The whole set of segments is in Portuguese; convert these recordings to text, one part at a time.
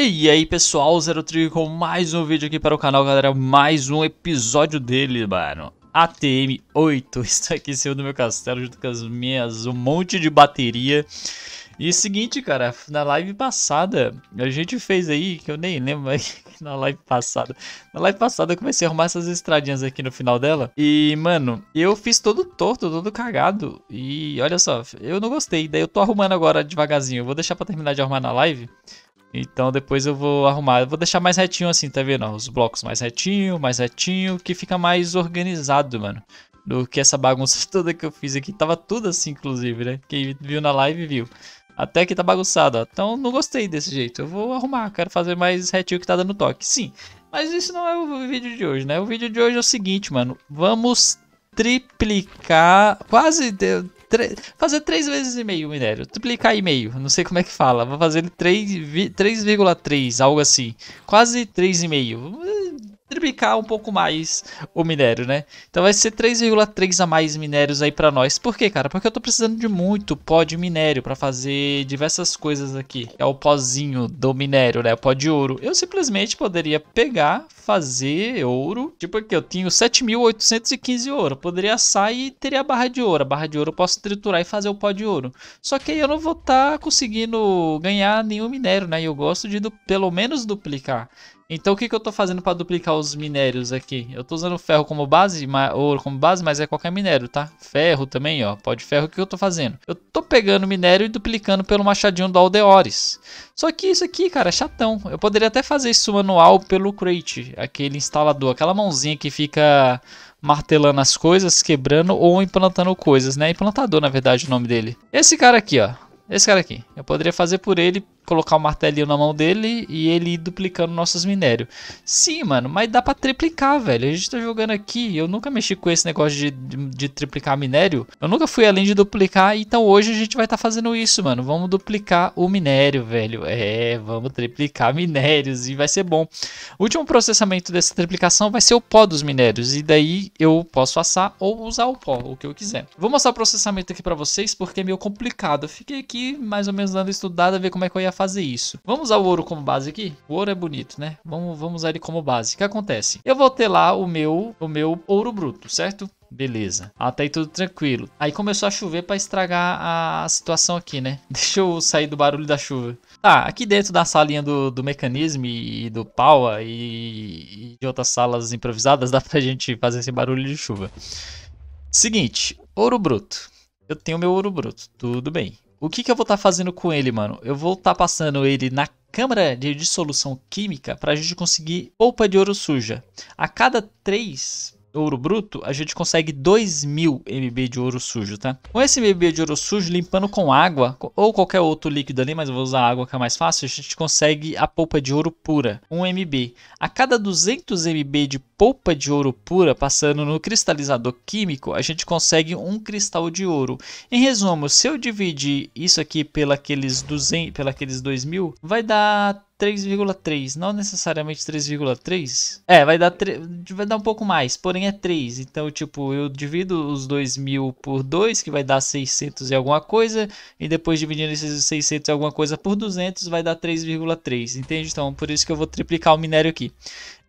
E aí pessoal, Zero Trigger com mais um vídeo aqui para o canal, galera, mais um episódio dele, mano. ATM 8 está aqui em cima do meu castelo junto com as minhas, um monte de bateria. E é seguinte, cara, na live passada, a gente fez aí, que eu nem lembro, mas na live passada. Na live passada eu comecei a arrumar essas estradinhas aqui no final dela. E, mano, eu fiz todo torto, todo cagado. E olha só, eu não gostei. Daí eu tô arrumando agora devagarzinho. Eu vou deixar pra terminar de arrumar na live. Então depois eu vou arrumar, eu vou deixar mais retinho assim, tá vendo? Os blocos mais retinho, mais retinho, que fica mais organizado, mano. Do que essa bagunça toda que eu fiz aqui. Tava tudo assim, inclusive, né? Quem viu na live viu. Até que tá bagunçado, ó. Então não gostei desse jeito. Eu vou arrumar, quero fazer mais retinho que tá dando toque. Sim, mas isso não é o vídeo de hoje, né? O vídeo de hoje é o seguinte, mano. Vamos triplicar, quase fazer três vezes e meio o minério. Duplicar e meio. Não sei como é que fala. Vou fazer 3,3, algo assim. Quase 3,5 triplicar um pouco mais o minério, né? Então vai ser 3,3 a mais minérios aí para nós. Por quê, cara? Porque eu tô precisando de muito pó de minério para fazer diversas coisas aqui. É o pozinho do minério, né? O pó de ouro. Eu simplesmente poderia pegar, fazer ouro. Tipo aqui, eu tenho 7.815 ouro. poderia sair e teria a barra de ouro. A barra de ouro eu posso triturar e fazer o pó de ouro. Só que aí eu não vou estar tá conseguindo ganhar nenhum minério, né? Eu gosto de pelo menos duplicar. Então o que, que eu estou fazendo para duplicar os minérios aqui? Eu estou usando ferro como base, ouro como base, mas é qualquer minério, tá? Ferro também, ó, Pode ferro, o que eu estou fazendo? Eu estou pegando minério e duplicando pelo machadinho do Aldeores. Só que isso aqui, cara, é chatão. Eu poderia até fazer isso manual pelo Crate, aquele instalador, aquela mãozinha que fica martelando as coisas, quebrando ou implantando coisas, né? Implantador, na verdade, o nome dele. Esse cara aqui, ó. Esse cara aqui. Eu poderia fazer por ele colocar o um martelinho na mão dele e ele ir duplicando nossos minérios. Sim, mano, mas dá pra triplicar, velho. A gente tá jogando aqui, eu nunca mexi com esse negócio de, de, de triplicar minério. Eu nunca fui além de duplicar, então hoje a gente vai estar tá fazendo isso, mano. Vamos duplicar o minério, velho. É, vamos triplicar minérios e vai ser bom. O último processamento dessa triplicação vai ser o pó dos minérios. E daí eu posso assar ou usar o pó, o que eu quiser. Vou mostrar o processamento aqui pra vocês, porque é meio complicado. Eu fiquei aqui mais ou menos dando estudada, ver como é que eu ia fazer isso. Vamos usar o ouro como base aqui? O ouro é bonito, né? Vamos, vamos usar ele como base. O que acontece? Eu vou ter lá o meu, o meu ouro bruto, certo? Beleza. Até aí tudo tranquilo. Aí começou a chover para estragar a situação aqui, né? Deixa eu sair do barulho da chuva. Tá, aqui dentro da salinha do, do mecanismo e do Power ah, e, e de outras salas improvisadas, dá pra gente fazer esse barulho de chuva. Seguinte, ouro bruto. Eu tenho meu ouro bruto, tudo bem o que, que eu vou estar tá fazendo com ele, mano? Eu vou estar tá passando ele na câmara de dissolução química para a gente conseguir polpa de ouro suja. A cada três ouro bruto, a gente consegue 2000 MB de ouro sujo, tá? Com esse MB de ouro sujo, limpando com água ou qualquer outro líquido ali, mas eu vou usar água que é mais fácil, a gente consegue a polpa de ouro pura, 1 MB. A cada 200 MB de polpa de ouro pura passando no cristalizador químico, a gente consegue um cristal de ouro. Em resumo, se eu dividir isso aqui pelaqueles 200, pelaqueles 2000, vai dar 3,3. Não necessariamente 3,3. É, vai dar, vai dar um pouco mais, porém é 3. Então, tipo, eu divido os 2.000 por 2, que vai dar 600 e alguma coisa. E depois dividindo esses 600 e alguma coisa por 200, vai dar 3,3. Entende? Então, por isso que eu vou triplicar o minério aqui.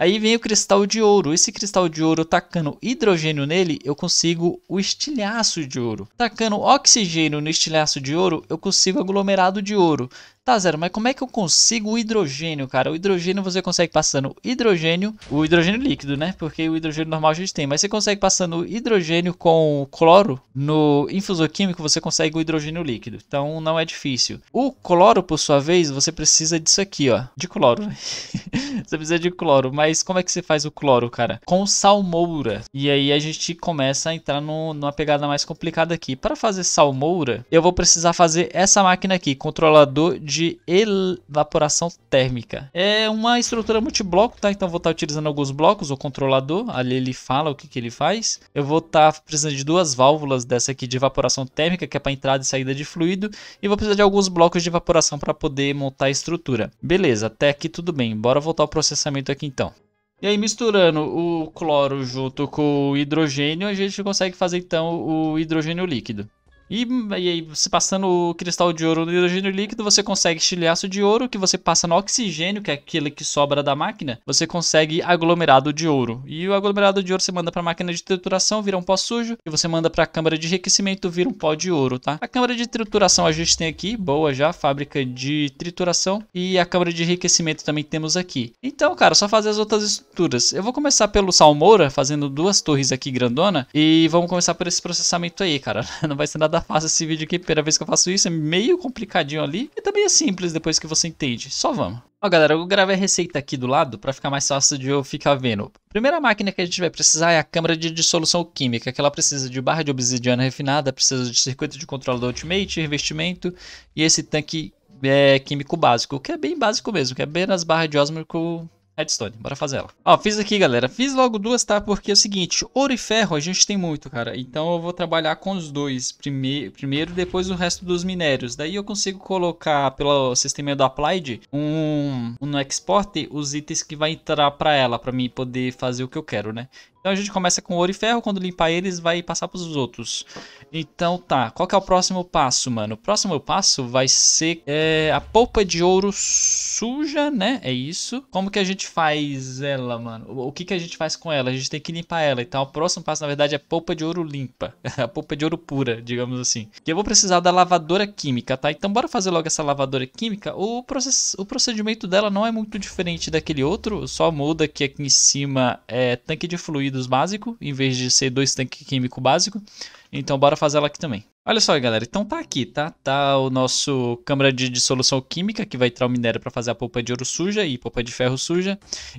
Aí vem o cristal de ouro. Esse cristal de ouro, tacando hidrogênio nele, eu consigo o estilhaço de ouro. Tacando oxigênio no estilhaço de ouro, eu consigo aglomerado de ouro. Tá, Zero, mas como é que eu consigo o hidrogênio, cara? O hidrogênio você consegue passando hidrogênio, o hidrogênio líquido, né? Porque o hidrogênio normal a gente tem. Mas você consegue passando hidrogênio com cloro, no infusor químico você consegue o hidrogênio líquido. Então não é difícil. O cloro, por sua vez, você precisa disso aqui, ó. De cloro. você precisa de cloro, mas faz. Como é que você faz o cloro, cara? Com salmoura. E aí a gente começa a entrar no, numa pegada mais complicada aqui. Para fazer salmoura, eu vou precisar fazer essa máquina aqui, controlador de evaporação térmica. É uma estrutura multibloco, tá? Então vou estar tá utilizando alguns blocos, o controlador, ali ele fala o que, que ele faz. Eu vou estar tá precisando de duas válvulas dessa aqui de evaporação térmica, que é para entrada e saída de fluido, e vou precisar de alguns blocos de evaporação para poder montar a estrutura. Beleza, até aqui tudo bem. Bora voltar ao processamento aqui então. E aí, misturando o cloro junto com o hidrogênio, a gente consegue fazer então o hidrogênio líquido. E, e aí, você passando o cristal de ouro no hidrogênio líquido, você consegue estilhaço de ouro que você passa no oxigênio, que é aquele que sobra da máquina, você consegue aglomerado de ouro. E o aglomerado de ouro você manda para a máquina de trituração, vira um pó sujo, e você manda para a câmara de enriquecimento, vira um pó de ouro, tá? A câmara de trituração a gente tem aqui, boa já, fábrica de trituração, e a câmara de enriquecimento também temos aqui. Então, cara, só fazer as outras estruturas. Eu vou começar pelo Salmoura, fazendo duas torres aqui grandona, e vamos começar por esse processamento aí, cara. Não vai ser nada faço esse vídeo aqui, primeira vez que eu faço isso, é meio complicadinho ali. E também é simples depois que você entende. Só vamos. Ó galera, eu gravei a receita aqui do lado para ficar mais fácil de eu ficar vendo. primeira máquina que a gente vai precisar é a câmara de dissolução química, que ela precisa de barra de obsidiana refinada, precisa de circuito de controle do Ultimate, revestimento e esse tanque é, químico básico, que é bem básico mesmo, que é apenas barra de osmico redstone, bora fazer ela. Ó, fiz aqui, galera. Fiz logo duas, tá? Porque é o seguinte, ouro e ferro a gente tem muito, cara. Então eu vou trabalhar com os dois prime primeiro, depois o resto dos minérios. Daí eu consigo colocar pelo sistema do Applied um, um export os itens que vai entrar pra ela, pra mim poder fazer o que eu quero, né? Então a gente começa com ouro e ferro, quando limpar eles vai passar pros outros. Então tá, qual que é o próximo passo, mano? O próximo passo vai ser é, a polpa de ouro suja, né? É isso. Como que a gente faz ela, mano? O que que a gente faz com ela? A gente tem que limpar ela. Então o próximo passo, na verdade, é polpa de ouro limpa. a polpa de ouro pura, digamos assim. Que eu vou precisar da lavadora química, tá? Então bora fazer logo essa lavadora química. O, process... o procedimento dela não é muito diferente daquele outro, só muda que aqui em cima é tanque de fluidos básico, em vez de ser dois tanques químico básico. Então bora fazer ela aqui também. Olha só, galera, então tá aqui, tá? Tá o nosso câmara de dissolução química que vai entrar o minério para fazer a polpa de ouro suja e polpa de ferro suja,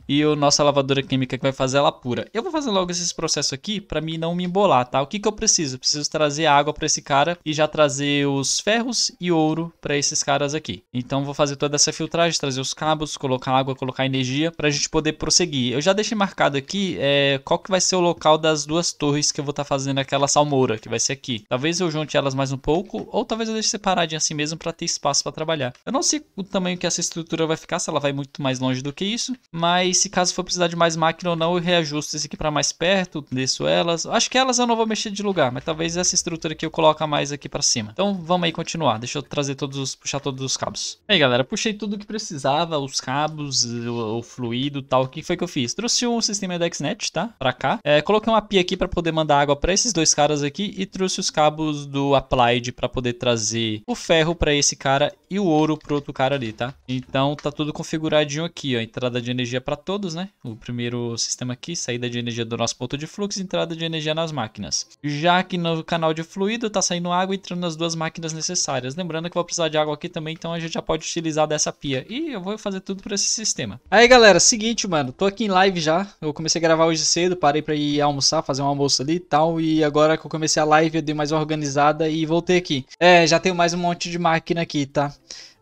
e a nossa lavadora química que vai fazer ela pura. Eu vou fazer logo esse processo aqui para mim não me embolar, tá? O que que eu preciso? Eu preciso trazer água para esse cara e já trazer os ferros e ouro para esses caras aqui. Então vou fazer toda essa filtragem, trazer os cabos, colocar água, colocar energia para a gente poder prosseguir. Eu já deixei marcado aqui é, qual que vai ser o local das duas torres que eu vou estar tá fazendo aquela salmoura, que vai ser aqui. Talvez eu junte elas mais um pouco, ou talvez eu deixe separadinho assim mesmo para ter espaço para trabalhar. Eu não sei o tamanho que essa estrutura vai ficar, se ela vai muito mais longe do que isso, mas se caso for precisar de mais máquina ou não, eu reajusto esse aqui para mais perto, desço elas. Acho que elas eu não vou mexer de lugar, mas talvez essa estrutura aqui eu coloque mais aqui para cima. Então vamos aí continuar, deixa eu trazer todos os, puxar todos os cabos. Aí galera, puxei tudo que precisava, os cabos, o, o fluido tal, o que foi que eu fiz? Trouxe um sistema Xnet, tá? Para cá. É, coloquei uma pia aqui para poder mandar água para esses dois caras aqui e trouxe os cabos do do Applied para poder trazer o ferro para esse cara e o ouro pro outro cara ali, tá? Então tá tudo configuradinho aqui, ó. Entrada de energia para todos, né? O primeiro sistema aqui, saída de energia do nosso ponto de fluxo, entrada de energia nas máquinas. Já que no canal de fluido tá saindo água entrando nas duas máquinas necessárias. Lembrando que eu vou precisar de água aqui também, então a gente já pode utilizar dessa pia. E eu vou fazer tudo por esse sistema. Aí, galera, seguinte, mano. Tô aqui em live já. Eu comecei a gravar hoje cedo, parei para ir almoçar, fazer um almoço ali e tal. E agora que eu comecei a live, eu dei mais organizado parada e voltei aqui. É, já tenho mais um monte de máquina aqui, tá?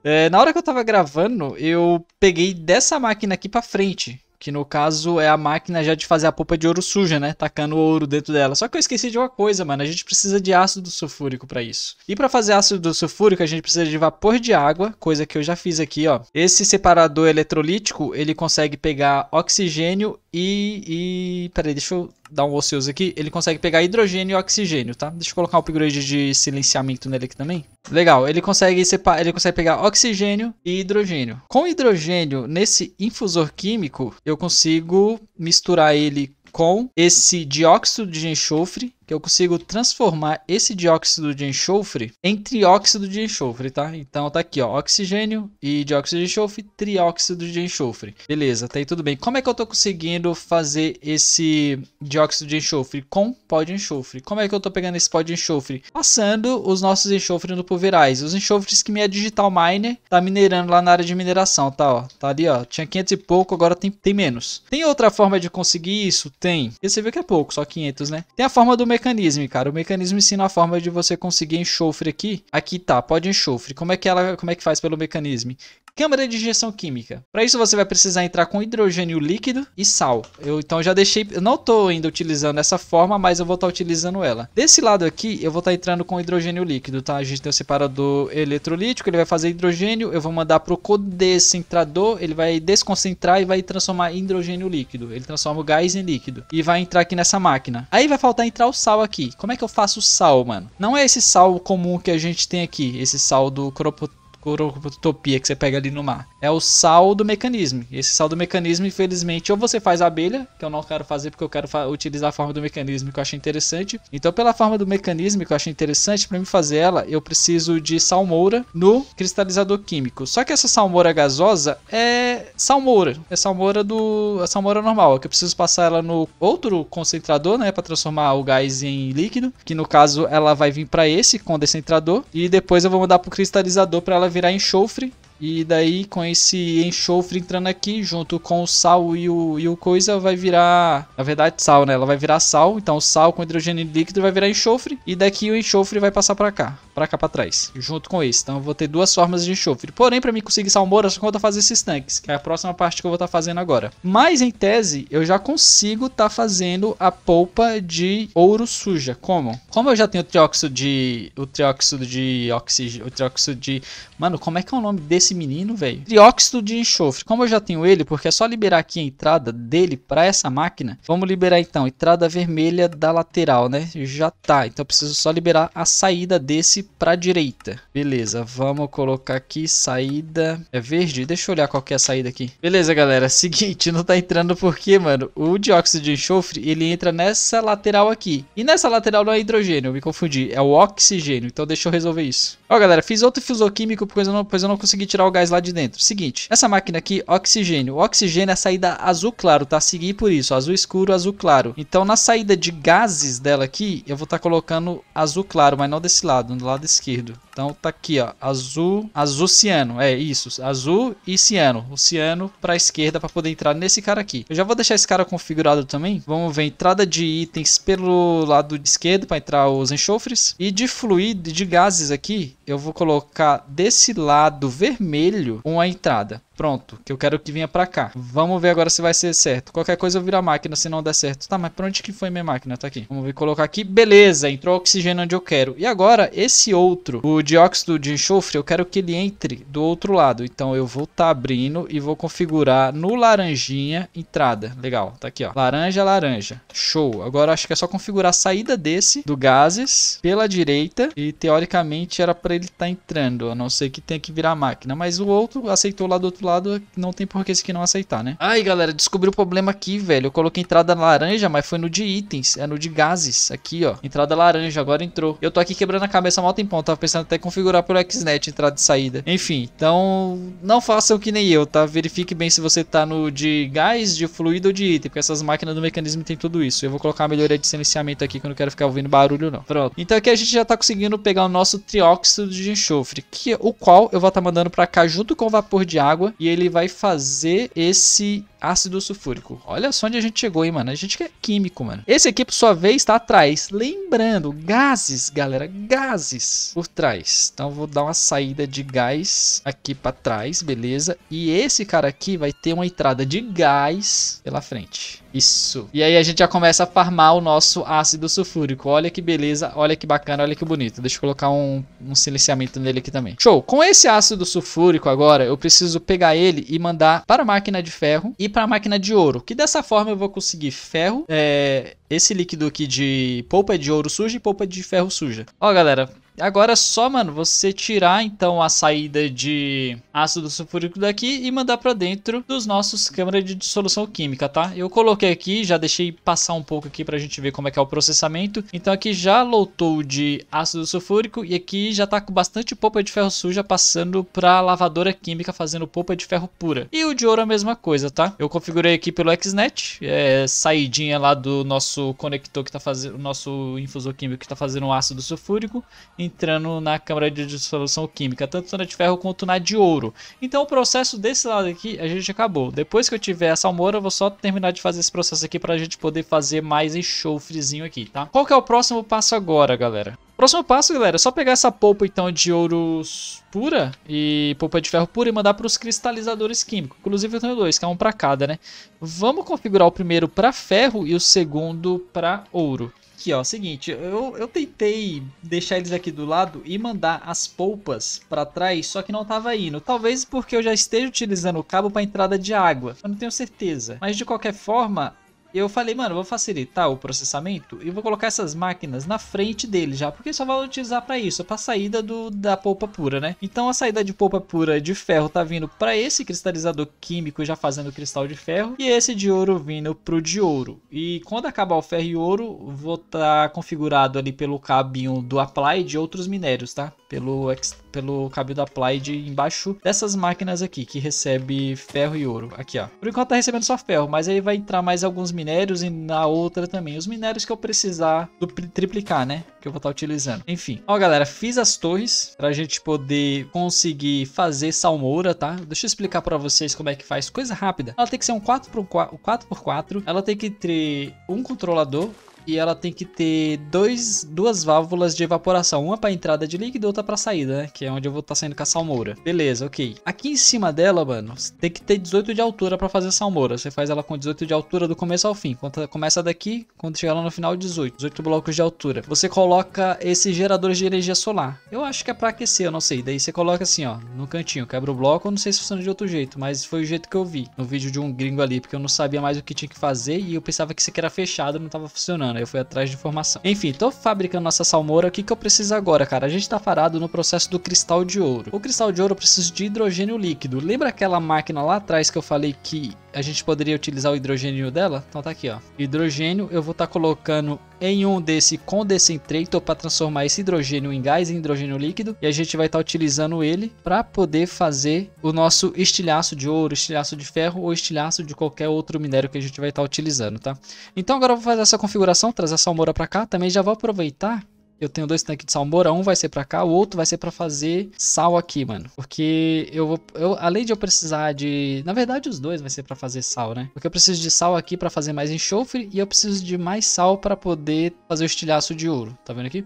É, na hora que eu tava gravando, eu peguei dessa máquina aqui pra frente. Que no caso é a máquina já de fazer a polpa de ouro suja, né? Tacando ouro dentro dela. Só que eu esqueci de uma coisa, mano. A gente precisa de ácido sulfúrico para isso. E para fazer ácido sulfúrico, a gente precisa de vapor de água, coisa que eu já fiz aqui, ó. Esse separador eletrolítico, ele consegue pegar oxigênio e, e. Peraí, deixa eu dar um ocioso aqui. Ele consegue pegar hidrogênio e oxigênio, tá? Deixa eu colocar um upgrade de silenciamento nele aqui também. Legal, ele consegue separar. Ele consegue pegar oxigênio e hidrogênio. Com hidrogênio nesse infusor químico, eu consigo misturar ele com esse dióxido de enxofre que eu consigo transformar esse dióxido de enxofre em trióxido de enxofre, tá? Então tá aqui, ó, oxigênio e dióxido de enxofre, trióxido de enxofre. Beleza, tá aí tudo bem. Como é que eu tô conseguindo fazer esse dióxido de enxofre com pó de enxofre? Como é que eu tô pegando esse pó de enxofre? Passando os nossos enxofres no pulverais, os enxofres que minha digital miner tá minerando lá na área de mineração, tá, ó. Tá ali, ó, tinha 500 e pouco, agora tem, tem menos. Tem outra forma de conseguir isso? Tem. você vê que é pouco, só 500, né? Tem a forma do mecanismo, cara. O mecanismo ensina a forma de você conseguir enxofre aqui. Aqui tá, pode enxofre. Como é que ela, como é que faz pelo mecanismo? câmara de injeção química. Para isso você vai precisar entrar com hidrogênio líquido e sal. Eu então já deixei, eu não estou ainda utilizando essa forma, mas eu vou estar tá utilizando ela. Desse lado aqui, eu vou estar tá entrando com hidrogênio líquido, tá? A gente tem o separador eletrolítico, ele vai fazer hidrogênio, eu vou mandar pro codecentrador, ele vai desconcentrar e vai transformar em hidrogênio líquido. Ele transforma o gás em líquido e vai entrar aqui nessa máquina. Aí vai faltar entrar o sal aqui. Como é que eu faço o sal, mano? Não é esse sal comum que a gente tem aqui, esse sal do cropo corocotopia que você pega ali no mar. É o sal do mecanismo. Esse sal do mecanismo, infelizmente, ou você faz abelha, que eu não quero fazer porque eu quero utilizar a forma do mecanismo que eu acho interessante. Então, pela forma do mecanismo que eu acho interessante, para me fazer ela, eu preciso de salmoura no cristalizador químico. Só que essa salmoura gasosa é salmoura. É salmoura do. É salmoura normal. É que eu preciso passar ela no outro concentrador, né? para transformar o gás em líquido. Que no caso ela vai vir para esse condensentrador. E depois eu vou mandar pro cristalizador para ela ela virar enxofre. E daí, com esse enxofre entrando aqui, junto com o sal e o, e o coisa, vai virar. Na verdade, sal, né? Ela vai virar sal. Então, o sal com hidrogênio líquido vai virar enxofre. E daqui o enxofre vai passar para cá para cá para trás, junto com esse. Então eu vou ter duas formas de enxofre. Porém, para mim conseguir salmoura, só conta fazer esses tanques, que é a próxima parte que eu vou estar tá fazendo agora. Mas em tese, eu já consigo estar tá fazendo a polpa de ouro suja. Como? Como eu já tenho o trióxido de o trióxido de oxigênio, o trióxido de, mano, como é que é o nome desse menino, velho? Trióxido de enxofre. Como eu já tenho ele, porque é só liberar aqui a entrada dele para essa máquina. Vamos liberar então entrada vermelha da lateral, né? Já tá. Então eu preciso só liberar a saída desse para direita. Beleza, vamos colocar aqui saída... É verde? Deixa eu olhar qual é a saída aqui. Beleza, galera. É seguinte, não tá entrando porque, mano, o dióxido de enxofre, ele entra nessa lateral aqui. E nessa lateral não é hidrogênio, eu me confundi. É o oxigênio, então deixa eu resolver isso. Ó, galera, fiz outro fusor químico, pois eu, não, pois eu não consegui tirar o gás lá de dentro. Seguinte, essa máquina aqui, oxigênio. O oxigênio é a saída azul claro, tá? Seguir por isso, azul escuro, azul claro. Então, na saída de gases dela aqui, eu vou estar tá colocando azul claro, mas não desse lado, do lado lado esquerdo. Então tá aqui, ó, azul, azul ciano, é isso, azul e ciano, o ciano para a esquerda para poder entrar nesse cara aqui. Eu já vou deixar esse cara configurado também. Vamos ver entrada de itens pelo lado esquerdo para entrar os enxofres e de fluido de gases aqui, eu vou colocar desse lado vermelho uma entrada. Pronto, que eu quero que venha pra cá. Vamos ver agora se vai ser certo. Qualquer coisa eu viro a máquina se não der certo. Tá, mas pra onde que foi minha máquina? Tá aqui. Vamos ver, colocar aqui. Beleza, entrou oxigênio onde eu quero. E agora, esse outro, o dióxido de enxofre, eu quero que ele entre do outro lado. Então eu vou tá abrindo e vou configurar no laranjinha entrada. Legal, tá aqui, ó. Laranja, laranja. Show. Agora acho que é só configurar a saída desse, do gases, pela direita. E teoricamente era pra ele tá entrando, a não ser que tenha que virar máquina. Mas o outro aceitou lá do outro lado, não tem por que esse aqui não aceitar, né? Ai, galera, descobri o problema aqui, velho. Eu coloquei entrada laranja, mas foi no de itens, é no de gases. Aqui, ó, entrada laranja, agora entrou. Eu tô aqui quebrando a cabeça mal tempão, tava pensando até configurar pelo XNet entrada e saída. Enfim, então não façam que nem eu, tá? Verifique bem se você tá no de gás, de fluido ou de item, porque essas máquinas do mecanismo tem tudo isso. Eu vou colocar a melhoria de silenciamento aqui, que eu não quero ficar ouvindo barulho, não. Pronto. Então aqui a gente já tá conseguindo pegar o nosso trióxido de enxofre, que é o qual eu vou estar tá mandando para cá junto com o vapor de água e ele vai fazer esse ácido sulfúrico. Olha só onde a gente chegou, hein, mano. A gente que é químico, mano. Esse aqui, por sua vez, está atrás. Lembrando, gases, galera, gases por trás. Então, vou dar uma saída de gás aqui para trás, beleza? E esse cara aqui vai ter uma entrada de gás pela frente. Isso. E aí a gente já começa a farmar o nosso ácido sulfúrico. Olha que beleza, olha que bacana, olha que bonito. Deixa eu colocar um, um silenciamento nele aqui também. Show. Com esse ácido sulfúrico agora, eu preciso pegar ele e mandar para a máquina de ferro e e para a máquina de ouro. Que dessa forma eu vou conseguir ferro, é, esse líquido aqui de polpa de ouro suja e polpa de ferro suja. Ó, galera, Agora é só, mano, você tirar então a saída de ácido sulfúrico daqui e mandar para dentro dos nossos câmaras de dissolução química, tá? Eu coloquei aqui, já deixei passar um pouco aqui pra gente ver como é que é o processamento. Então aqui já lotou de ácido sulfúrico e aqui já tá com bastante polpa de ferro suja passando pra lavadora química fazendo polpa de ferro pura. E o de ouro é a mesma coisa, tá? Eu configurei aqui pelo XNet, é, saidinha lá do nosso conector que tá fazendo, o nosso infusor químico que tá fazendo o ácido sulfúrico. Então, entrando na câmara de dissolução química, tanto na de ferro quanto na de ouro. Então o processo desse lado aqui a gente acabou. Depois que eu tiver essa salmoura, eu vou só terminar de fazer esse processo aqui para a gente poder fazer mais enxofrezinho aqui, tá? Qual que é o próximo passo agora, galera? Próximo passo, galera, é só pegar essa polpa então de ouros pura e polpa de ferro pura e mandar para os cristalizadores químicos. Inclusive eu tenho dois, que é um para cada, né? Vamos configurar o primeiro para ferro e o segundo para ouro. Aqui, ó, seguinte, eu, eu tentei deixar eles aqui do lado e mandar as polpas para trás, só que não tava indo. Talvez porque eu já esteja utilizando o cabo para entrada de água. Eu não tenho certeza. Mas de qualquer forma, eu falei, mano, vou facilitar o processamento e vou colocar essas máquinas na frente dele já, porque só vai utilizar para isso, para saída do, da polpa pura, né? Então a saída de polpa pura de ferro tá vindo para esse cristalizador químico já fazendo cristal de ferro e esse de ouro vindo pro de ouro. E quando acabar o ferro e ouro, vou estar tá configurado ali pelo cabinho do apply de outros minérios, tá? pelo, pelo cabelo da Applied embaixo dessas máquinas aqui, que recebe ferro e ouro. Aqui, ó. Por enquanto tá recebendo só ferro, mas aí vai entrar mais alguns minérios e na outra também. Os minérios que eu precisar do triplicar, né? Que eu vou estar tá utilizando. Enfim. Ó, galera, fiz as torres pra gente poder conseguir fazer salmoura, tá? Deixa eu explicar pra vocês como é que faz. Coisa rápida. Ela tem que ser um 4x4. Ela tem que ter um controlador e ela tem que ter dois, duas válvulas de evaporação, uma para entrada de líquido e outra para saída, né? Que é onde eu vou estar tá saindo com a salmoura. Beleza, ok. Aqui em cima dela, mano, tem que ter 18 de altura para fazer a salmoura. Você faz ela com 18 de altura do começo ao fim. Quando começa daqui, quando chegar lá no final, 18. 18 blocos de altura. Você coloca esses geradores de energia solar. Eu acho que é para aquecer, eu não sei. Daí você coloca assim, ó, no cantinho, quebra o bloco. Eu não sei se funciona de outro jeito, mas foi o jeito que eu vi no vídeo de um gringo ali, porque eu não sabia mais o que tinha que fazer e eu pensava que isso aqui era fechado, não tava funcionando. Né? Eu fui atrás de informação. Enfim, tô fabricando nossa salmoura. O que, que eu preciso agora, cara? A gente tá parado no processo do cristal de ouro. O cristal de ouro eu preciso de hidrogênio líquido. Lembra aquela máquina lá atrás que eu falei que a gente poderia utilizar o hidrogênio dela? Então tá aqui, ó. Hidrogênio, eu vou estar tá colocando em um desse condensator para transformar esse hidrogênio em gás, em hidrogênio líquido, e a gente vai estar tá utilizando ele para poder fazer o nosso estilhaço de ouro, estilhaço de ferro ou estilhaço de qualquer outro minério que a gente vai estar tá utilizando, tá? Então agora eu vou fazer essa configuração trazer a salmoura para cá, também já vou aproveitar eu tenho dois tanques de salmoura, um vai ser para cá, o outro vai ser para fazer sal aqui, mano. Porque eu vou. Eu, além de eu precisar de. Na verdade, os dois vai ser para fazer sal, né? Porque eu preciso de sal aqui para fazer mais enxofre e eu preciso de mais sal para poder fazer o estilhaço de ouro. Tá vendo aqui?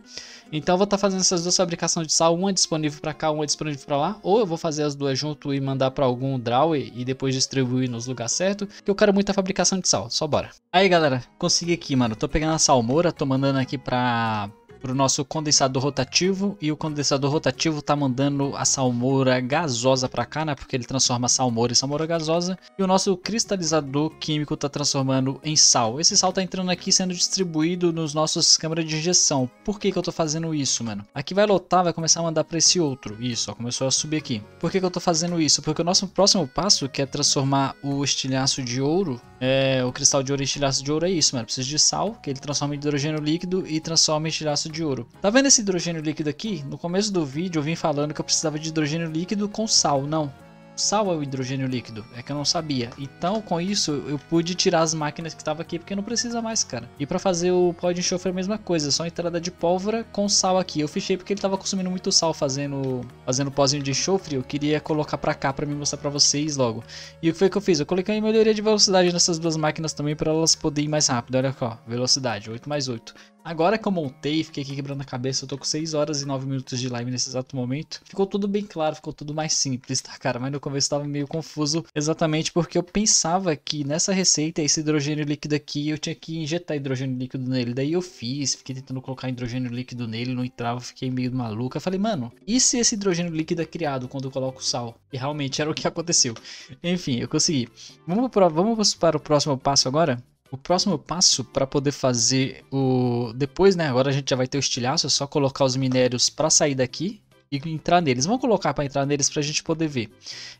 Então eu vou estar tá fazendo essas duas fabricações de sal, uma é disponível para cá, uma é disponível para lá. Ou eu vou fazer as duas junto e mandar para algum draw e depois distribuir nos lugares certos. Que eu quero muita fabricação de sal. Só bora. Aí, galera, consegui aqui, mano. Tô pegando a salmoura, tô mandando aqui pra para o nosso condensador rotativo e o condensador rotativo tá mandando a salmoura gasosa para cá, né? Porque ele transforma salmoura em salmoura gasosa e o nosso cristalizador químico tá transformando em sal. Esse sal tá entrando aqui sendo distribuído nos nossos câmaras de injeção. Por que que eu tô fazendo isso, mano? Aqui vai lotar, vai começar a mandar para esse outro. Isso, ó, começou a subir aqui. Por que que eu tô fazendo isso? Porque o nosso próximo passo, que é transformar o estilhaço de ouro, é, o cristal de ouro em estilhaço de ouro é isso, mano. Precisa de sal, que ele transforma em hidrogênio líquido e transforma em estilhaço de ouro. Tá vendo esse hidrogênio líquido aqui? No começo do vídeo eu vim falando que eu precisava de hidrogênio líquido com sal, não. Sal é o hidrogênio líquido, é que eu não sabia. Então, com isso, eu pude tirar as máquinas que estavam aqui, porque não precisa mais, cara. E para fazer o pó de enxofre é a mesma coisa, é só entrada de pólvora com sal aqui. Eu fechei porque ele estava consumindo muito sal fazendo fazendo pózinho de enxofre, eu queria colocar para cá para me mostrar para vocês logo. E o que foi que eu fiz? Eu coloquei melhoria de velocidade nessas duas máquinas também para elas poderem ir mais rápido. Olha aqui, ó, velocidade, 8 mais 8. Agora que eu montei, fiquei aqui quebrando a cabeça, eu tô com 6 horas e 9 minutos de live nesse exato momento. Ficou tudo bem claro, ficou tudo mais simples, tá, cara? Mas no começo tava meio confuso, exatamente porque eu pensava que nessa receita, esse hidrogênio líquido aqui, eu tinha que injetar hidrogênio líquido nele. Daí eu fiz, fiquei tentando colocar hidrogênio líquido nele, não entrava, fiquei meio maluca. Falei, mano, e se esse hidrogênio líquido é criado quando eu coloco sal? E realmente era o que aconteceu. Enfim, eu consegui. Vamos, pro, vamos para o próximo passo agora? O próximo passo para poder fazer o. Depois, né? Agora a gente já vai ter o estilhaço, é só colocar os minérios para sair daqui e entrar neles. Vamos colocar para entrar neles para a gente poder ver.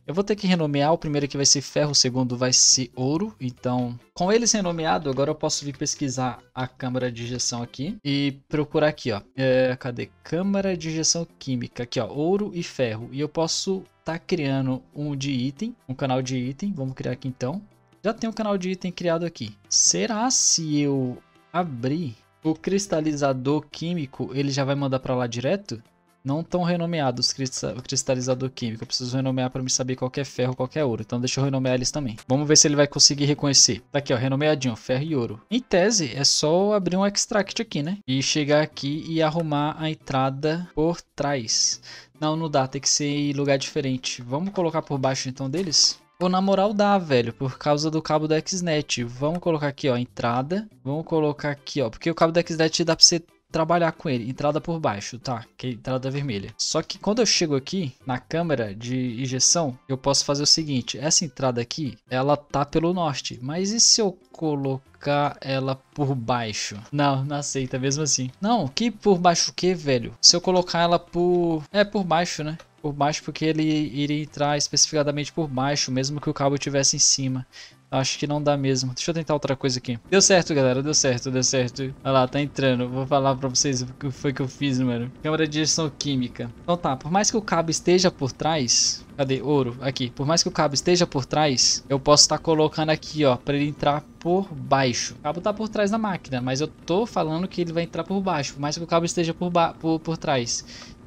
Eu vou ter que renomear, o primeiro que vai ser ferro, o segundo vai ser ouro. Então, com eles renomeados, agora eu posso vir pesquisar a câmara de injeção aqui e procurar aqui, ó. É, cadê? Câmara de injeção química. Aqui, ó, ouro e ferro. E eu posso tá criando um de item, um canal de item. Vamos criar aqui então. Já tem um canal de item criado aqui. Será se eu abrir o cristalizador químico, ele já vai mandar para lá direto? Não tão renomeados o cristalizador químico. Eu preciso renomear para me saber qual é ferro, qual é ouro. Então deixa eu renomear eles também. Vamos ver se ele vai conseguir reconhecer. Tá aqui, ó, renomeadinho, ferro e ouro. Em tese, é só abrir um extract aqui, né? E chegar aqui e arrumar a entrada por trás. Não, não dá, tem que ser em lugar diferente. Vamos colocar por baixo então deles? Vou na moral dá, velho, por causa do cabo da XNet. Vamos colocar aqui, ó, entrada. Vamos colocar aqui, ó, porque o cabo da XNet dá pra você trabalhar com ele. Entrada por baixo, tá? Que é entrada vermelha. Só que quando eu chego aqui na câmera de injeção, eu posso fazer o seguinte: essa entrada aqui, ela tá pelo norte. Mas e se eu colocar ela por baixo? Não, não aceita mesmo assim. Não, que por baixo o que, velho? Se eu colocar ela por. É por baixo, né? por baixo porque ele iria entrar especificadamente por baixo, mesmo que o cabo estivesse em cima. Acho que não dá mesmo. Deixa eu tentar outra coisa aqui. Deu certo, galera. Deu certo, deu certo. Olha lá, tá entrando. Vou falar pra vocês o que foi que eu fiz, mano. Câmara de direção química. Então tá, por mais que o cabo esteja por trás... Cadê? Ouro. Aqui. Por mais que o cabo esteja por trás, eu posso estar tá colocando aqui, ó, pra ele entrar por baixo. O cabo tá por trás da máquina, mas eu tô falando que ele vai entrar por baixo, por mais que o cabo esteja por, por, por trás.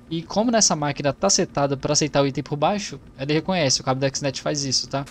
E como nessa máquina tá setada para aceitar o item por baixo, ele reconhece, o cabo da XNet faz isso, tá?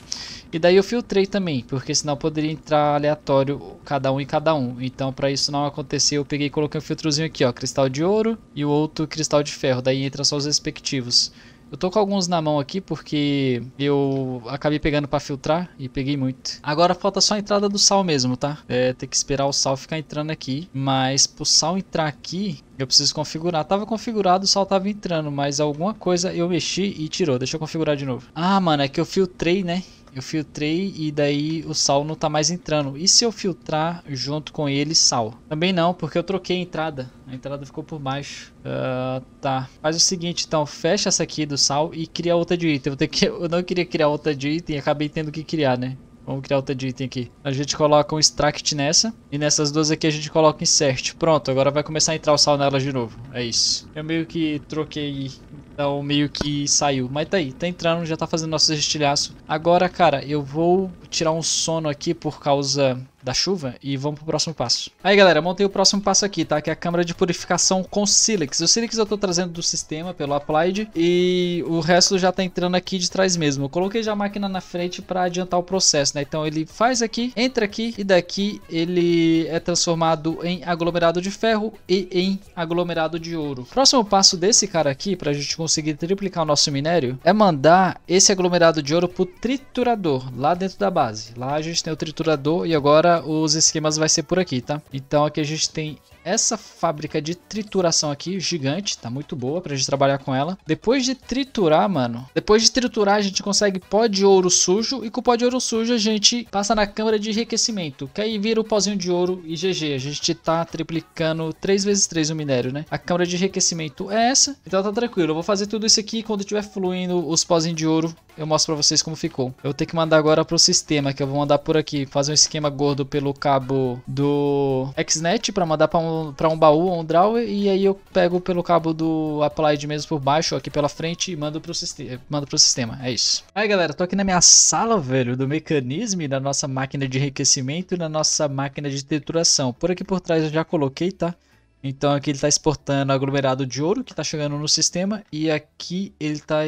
E daí eu filtrei também, porque senão poderia entrar aleatório cada um e cada um. Então para isso não acontecer, eu peguei e coloquei um filtrozinho aqui, ó, cristal de ouro e o outro cristal de ferro, daí entra só os respectivos. Eu tô com alguns na mão aqui porque eu acabei pegando para filtrar e peguei muito. Agora falta só a entrada do sal mesmo, tá? É, tem que esperar o sal ficar entrando aqui. Mas pro sal entrar aqui, eu preciso configurar. Tava configurado, o sal tava entrando, mas alguma coisa eu mexi e tirou. Deixa eu configurar de novo. Ah, mano, é que eu filtrei, né? eu filtrei e daí o sal não tá mais entrando. E se eu filtrar junto com ele sal? Também não, porque eu troquei a entrada. A entrada ficou por baixo. Uh, tá. Faz o seguinte, então. Fecha essa aqui do sal e cria outra de item. Eu, que... eu não queria criar outra de item acabei tendo que criar, né? Vamos criar outra de item aqui. A gente coloca um extract nessa. E nessas duas aqui a gente coloca insert. Pronto, agora vai começar a entrar o sal nelas de novo. É isso. Eu meio que troquei então meio que saiu. Mas tá aí, tá entrando, já tá fazendo nosso estilhaço. Agora, cara, eu vou tirar um sono aqui por causa da chuva e vamos pro próximo passo. Aí galera, montei o próximo passo aqui, tá? Que é a câmara de purificação com sílex. O sílex eu tô trazendo do sistema pelo Applied e o resto já tá entrando aqui de trás mesmo. Eu coloquei já a máquina na frente para adiantar o processo, né? Então ele faz aqui, entra aqui e daqui ele é transformado em aglomerado de ferro e em aglomerado de ouro. Próximo passo desse cara aqui pra gente conseguir triplicar o nosso minério é mandar esse aglomerado de ouro pro triturador, lá dentro da base. Lá a gente tem o triturador e agora os esquemas vai ser por aqui, tá? Então aqui a gente tem essa fábrica de trituração aqui, gigante, tá muito boa pra gente trabalhar com ela. Depois de triturar, mano, depois de triturar a gente consegue pó de ouro sujo e com o pó de ouro sujo a gente passa na câmara de enriquecimento, que aí vira o pozinho de ouro e GG. A gente tá triplicando 3 vezes 3 o minério, né? A câmara de enriquecimento é essa, então tá tranquilo. Eu vou fazer tudo isso aqui quando tiver fluindo os pozinhos de ouro eu mostro pra vocês como ficou. Eu vou ter que mandar agora pro sistema, que eu vou mandar por aqui, fazer um esquema gordo pelo cabo do Xnet pra mandar pra um, pra um baú ou um draw, e aí eu pego pelo cabo do Applied mesmo por baixo, aqui pela frente, e mando pro, sistema, mando pro sistema. É isso. Aí galera, tô aqui na minha sala, velho, do mecanismo, da nossa máquina de enriquecimento e da nossa máquina de trituração. Por aqui por trás eu já coloquei, tá? Então aqui ele tá exportando aglomerado de ouro que tá chegando no sistema e aqui ele tá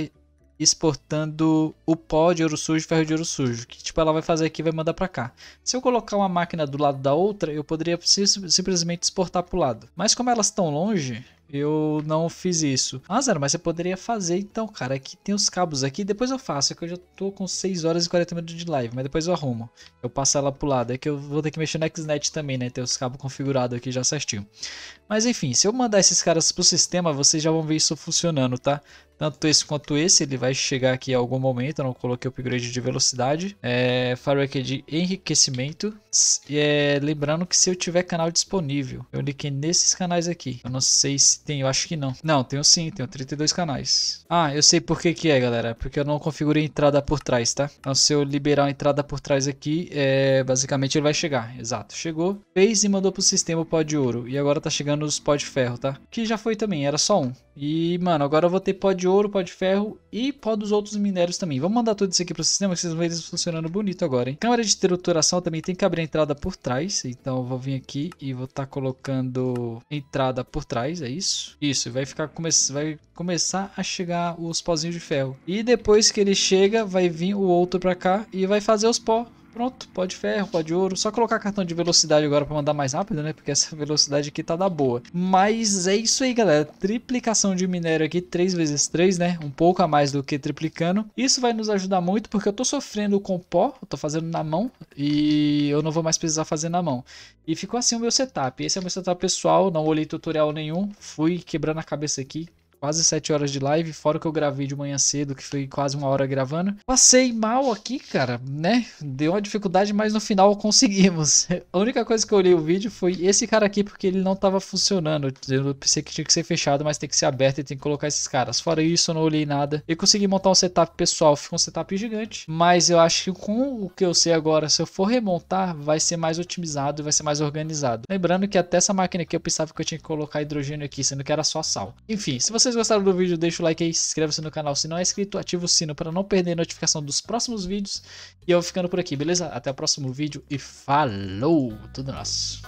exportando o pó de ouro sujo e ferro de ouro sujo, que tipo ela vai fazer aqui e vai mandar para cá. Se eu colocar uma máquina do lado da outra, eu poderia simplesmente exportar para o lado. Mas como elas estão longe, eu não fiz isso. Ah, Zero, mas você poderia fazer então, cara. Aqui tem os cabos aqui, depois eu faço, é que eu já tô com 6 horas e 40 minutos de live, mas depois eu arrumo. Eu passo ela pro lado, é que eu vou ter que mexer no XNet também, né? Ter os cabos configurados aqui já certinho. Mas enfim, se eu mandar esses caras pro sistema, vocês já vão ver isso funcionando, tá? Tanto esse quanto esse, ele vai chegar aqui em algum momento, eu não coloquei o upgrade de velocidade. É, aqui de enriquecimento. É, lembrando que se eu tiver canal disponível, eu cliquei nesses canais aqui. Eu não sei se tem, eu acho que não. Não, tenho sim, tenho 32 canais. Ah, eu sei por que que é, galera. Porque eu não configurei a entrada por trás, tá? Então se eu liberar a entrada por trás aqui, é, basicamente ele vai chegar. Exato, chegou, fez e mandou pro sistema o pó de ouro. E agora tá chegando os pó de ferro, tá? Que já foi também, era só um. E, mano, agora eu vou ter pó de ouro, pó de ferro e pó dos outros minérios também. Vamos mandar tudo isso aqui pro sistema que vocês vão ver isso funcionando bonito agora, hein? Câmara de estruturação também tem que abrir a entrada por trás. Então eu vou vir aqui e vou estar tá colocando entrada por trás, é isso? Isso, vai ficar come vai começar a chegar os pozinhos de ferro. E depois que ele chega, vai vir o outro pra cá e vai fazer os pó Pronto, pode ferro, pode ouro. Só colocar cartão de velocidade agora para mandar mais rápido, né? Porque essa velocidade aqui tá da boa. Mas é isso aí, galera. Triplicação de minério aqui, 3 vezes 3, né? Um pouco a mais do que triplicando. Isso vai nos ajudar muito porque eu tô sofrendo com pó, eu tô fazendo na mão e eu não vou mais precisar fazer na mão. E ficou assim o meu setup. Esse é o meu setup pessoal, não olhei tutorial nenhum, fui quebrando a cabeça aqui, quase 7 horas de live, fora o que eu gravei de manhã cedo, que foi quase uma hora gravando. Passei mal aqui, cara, né? Deu uma dificuldade, mas no final conseguimos. A única coisa que eu olhei o vídeo foi esse cara aqui, porque ele não tava funcionando. Eu pensei que tinha que ser fechado, mas tem que ser aberto e tem que colocar esses caras. Fora isso, eu não olhei nada. Eu consegui montar um setup pessoal, ficou um setup gigante, mas eu acho que com o que eu sei agora, se eu for remontar, vai ser mais otimizado e vai ser mais organizado. Lembrando que até essa máquina aqui eu pensava que eu tinha que colocar hidrogênio aqui, sendo que era só sal. Enfim, se vocês gostaram do vídeo, deixa o like aí, se se no canal se não é inscrito, ativa o sino para não perder a notificação dos próximos vídeos. E eu vou ficando por aqui, beleza? Até o próximo vídeo e falou! Tudo nosso!